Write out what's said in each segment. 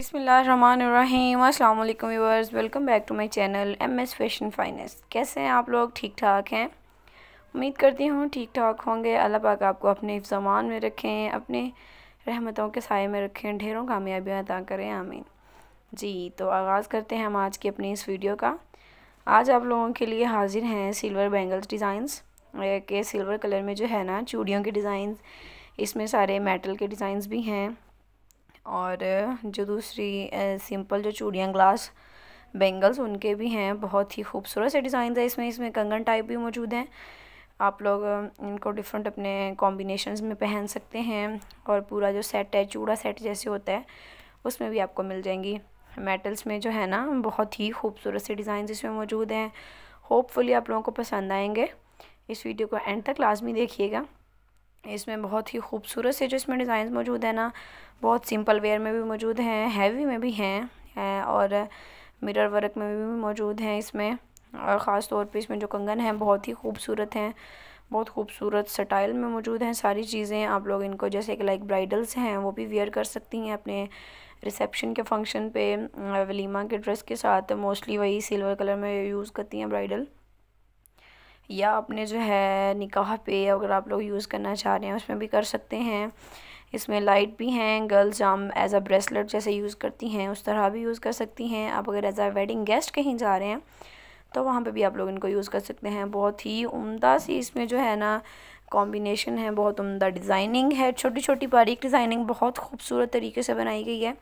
अस्सलाम अल्लाम welcome back to my channel MS fashion finance कैसे हैं आप लोग ठीक ठाक हैं उम्मीद करती हूँ ठीक ठाक होंगे अल्लाह पाक आपको अपने जमान में रखें अपने रहमतों के साय में रखें ढेरों कामयाबियाँ अदा करें आमीन जी तो आगाज़ करते हैं हम आज की अपनी इस वीडियो का आज आप लोगों के लिए हाजिर हैं सिल्वर बैंगल्स डिज़ाइंस के सिल्वर कलर में जो है ना चूड़ियों के डिज़ाइन इसमें सारे मेटल के डिज़ाइंस भी हैं और जो दूसरी सिंपल जो चूड़ियाँ ग्लास बेंगल्स उनके भी हैं बहुत ही खूबसूरत से डिज़ाइन है इसमें इसमें कंगन टाइप भी मौजूद हैं आप लोग इनको डिफरेंट अपने कॉम्बिनेशन में पहन सकते हैं और पूरा जो सेट है चूड़ा सेट जैसे होता है उसमें भी आपको मिल जाएंगी मेटल्स में जो है ना बहुत ही खूबसूरत से डिज़ाइन इसमें मौजूद हैं होपफुली आप लोगों को पसंद आएंगे इस वीडियो को एंड तक लाजमी देखिएगा इसमें बहुत ही खूबसूरत से जो इसमें डिज़ाइन मौजूद है ना बहुत सिंपल वेयर में भी मौजूद हैं हैवी में भी हैं और मिरर वर्क में भी मौजूद हैं इसमें और ख़ास तौर पे इसमें जो कंगन हैं बहुत ही खूबसूरत हैं बहुत खूबसूरत स्टाइल में मौजूद हैं सारी चीज़ें आप लोग इनको जैसे कि लाइक ब्राइडल्स हैं वो भी वेयर कर सकती हैं अपने रिसेप्शन के फंक्शन पे वलीमा के ड्रेस के साथ मोस्टली वही सिल्वर कलर में यूज़ करती हैं ब्राइडल या अपने जो है निकाह पे अगर आप लोग यूज़ करना चाह रहे हैं उसमें भी कर सकते हैं इसमें लाइट भी हैं गर्ल्स हम एज़ अ ब्रेसलेट जैसे यूज़ करती हैं उस तरह भी यूज़ कर सकती हैं आप अगर एज़ अ वेडिंग गेस्ट कहीं जा रहे हैं तो वहाँ पे भी आप लोग इनको यूज़ कर सकते हैं बहुत ही उम्दा सी इसमें जो है ना कॉम्बिनेशन है बहुत उम्दा डिज़ाइनिंग है छोटी छोटी बारीक डिज़ाइनिंग बहुत खूबसूरत तरीके से बनाई गई है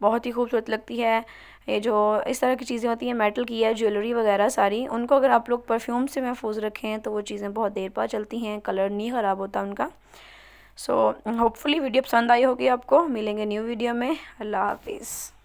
बहुत ही खूबसूरत लगती है ये जो इस तरह की चीज़ें होती हैं मेटल की है ज्वेलरी वगैरह सारी उनको अगर आप लोग परफ्यूम से महफूज रखें तो वो चीज़ें बहुत देर पर चलती हैं कलर नहीं ख़राब होता उनका सो होपफुली वीडियो पसंद आई होगी आपको मिलेंगे न्यू वीडियो में अल्लाह हाफिज़